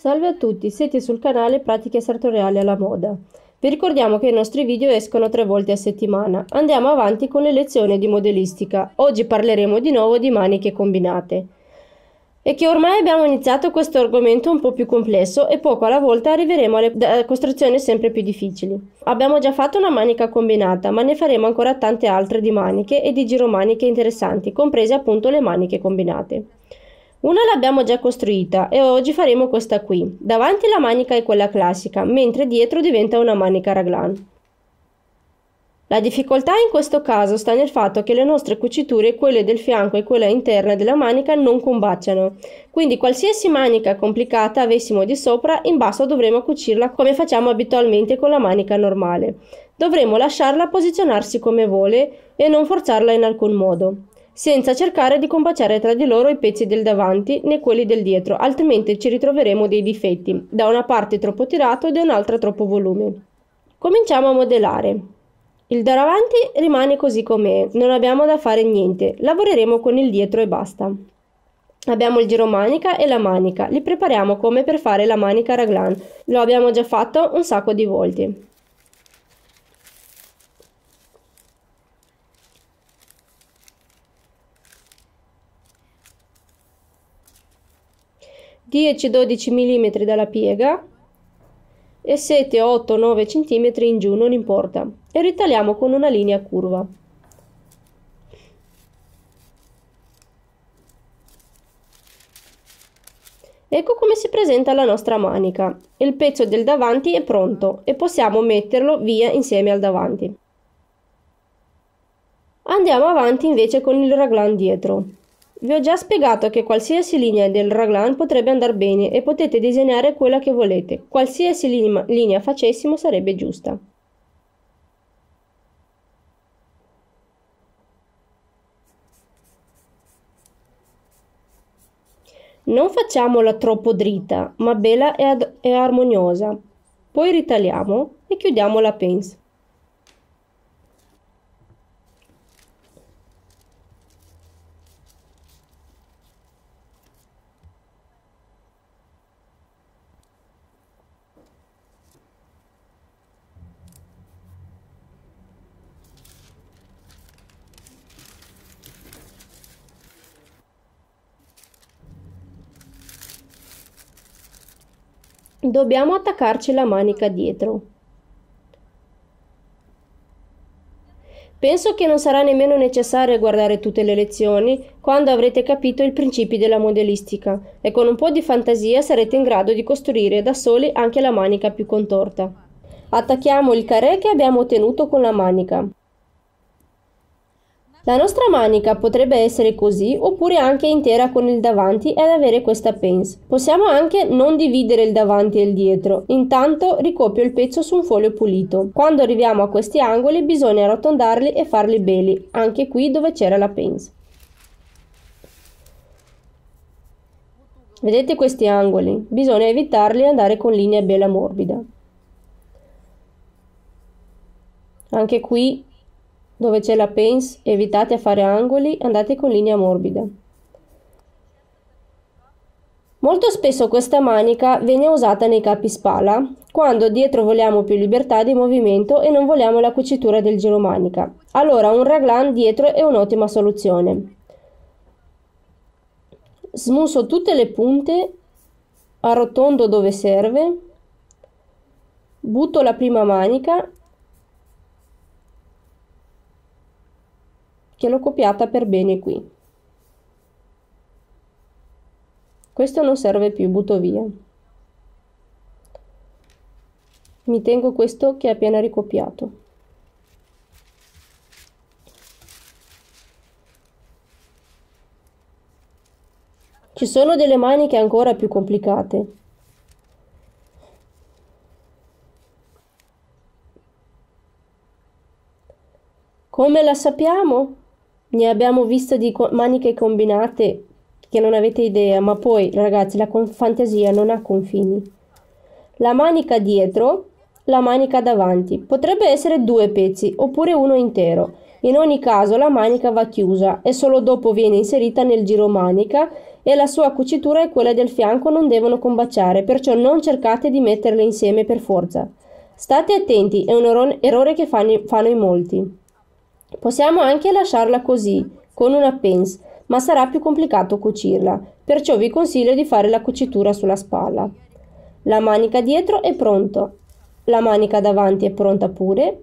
Salve a tutti, siete sul canale Pratiche Sartoriali alla Moda. Vi ricordiamo che i nostri video escono tre volte a settimana. Andiamo avanti con le lezioni di modellistica. Oggi parleremo di nuovo di maniche combinate. E che ormai abbiamo iniziato questo argomento un po' più complesso e poco alla volta arriveremo alle costruzioni sempre più difficili. Abbiamo già fatto una manica combinata, ma ne faremo ancora tante altre di maniche e di giromaniche interessanti, comprese appunto le maniche combinate. Una l'abbiamo già costruita e oggi faremo questa qui. Davanti la manica è quella classica, mentre dietro diventa una manica raglan. La difficoltà in questo caso sta nel fatto che le nostre cuciture, quelle del fianco e quella interna della manica, non combaciano. Quindi qualsiasi manica complicata avessimo di sopra, in basso dovremo cucirla come facciamo abitualmente con la manica normale. Dovremo lasciarla posizionarsi come vuole e non forzarla in alcun modo senza cercare di combaciare tra di loro i pezzi del davanti né quelli del dietro, altrimenti ci ritroveremo dei difetti, da una parte troppo tirato e da un'altra troppo volume. Cominciamo a modellare. Il davanti rimane così com'è, non abbiamo da fare niente, lavoreremo con il dietro e basta. Abbiamo il giro manica e la manica, li prepariamo come per fare la manica raglan, lo abbiamo già fatto un sacco di volte. 10-12 mm dalla piega e 7-8-9 cm in giù, non importa, e ritagliamo con una linea curva. Ecco come si presenta la nostra manica. Il pezzo del davanti è pronto e possiamo metterlo via insieme al davanti. Andiamo avanti invece con il raglan dietro. Vi ho già spiegato che qualsiasi linea del raglan potrebbe andare bene e potete disegnare quella che volete. Qualsiasi linea, linea facessimo sarebbe giusta. Non facciamola troppo dritta, ma bella e, e armoniosa. Poi ritagliamo e chiudiamo la pensa. dobbiamo attaccarci la manica dietro. Penso che non sarà nemmeno necessario guardare tutte le lezioni quando avrete capito i principi della modellistica e con un po' di fantasia sarete in grado di costruire da soli anche la manica più contorta. Attacchiamo il carré che abbiamo ottenuto con la manica. La nostra manica potrebbe essere così oppure anche intera con il davanti ed avere questa pence. Possiamo anche non dividere il davanti e il dietro, intanto ricopio il pezzo su un foglio pulito. Quando arriviamo a questi angoli bisogna arrotondarli e farli belli, anche qui dove c'era la pence. Vedete questi angoli? Bisogna evitarli e andare con linea bella morbida. Anche qui dove c'è la pence evitate a fare angoli, andate con linea morbida. Molto spesso questa manica viene usata nei capi spalla, quando dietro vogliamo più libertà di movimento e non vogliamo la cucitura del giro manica. Allora un raglan dietro è un'ottima soluzione. Smusso tutte le punte, arrotondo dove serve, butto la prima manica che l'ho copiata per bene qui. Questo non serve più, butto via. Mi tengo questo che è appena ricopiato. Ci sono delle maniche ancora più complicate. Come la sappiamo? ne abbiamo viste di co- maniche combinate che non avete idea, ma poi ragazzi la con- fantasia non ha confini. La manica dietro, la manica davanti. Potrebbe essere due pezzi oppure uno intero. In ogni caso la manica va chiusa e solo dopo viene inserita nel giro manica e la sua cucitura e quella del fianco non devono combaciare, perciò non cercate di metterle insieme per forza. State attenti, è un errore che fanno in molti. Possiamo anche lasciarla così, con una pince, ma sarà più complicato cucirla, perciò vi consiglio di fare la cucitura sulla spalla. La manica dietro è pronta, la manica davanti è pronta pure.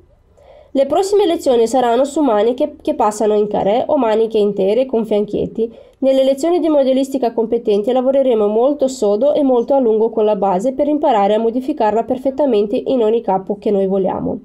Le prossime lezioni saranno su maniche che passano in carré o maniche intere con fianchetti. Nelle lezioni di modellistica competente lavoreremo molto sodo e molto a lungo con la base per imparare a modificarla perfettamente in ogni capo che noi vogliamo.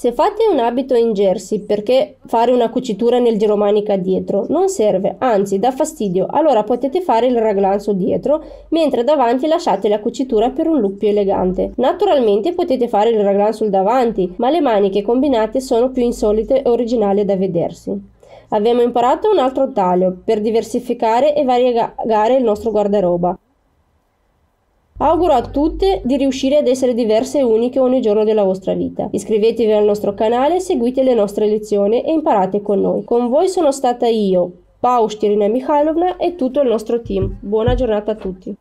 Se fate un abito in jersey perché fare una cucitura nel giromanica dietro non serve, anzi dà fastidio, allora potete fare il raglan raglanzo dietro mentre davanti lasciate la cucitura per un look più elegante. Naturalmente potete fare il raglan sul davanti, ma le maniche combinate sono più insolite e originali da vedersi. Abbiamo imparato un altro taglio per diversificare e variegare il nostro guardaroba. Auguro a tutte di riuscire ad essere diverse e uniche ogni giorno della vostra vita. Iscrivetevi al nostro canale, seguite le nostre lezioni e imparate con noi. Con voi sono stata io, Tirina Mikhailovna e tutto il nostro team. Buona giornata a tutti!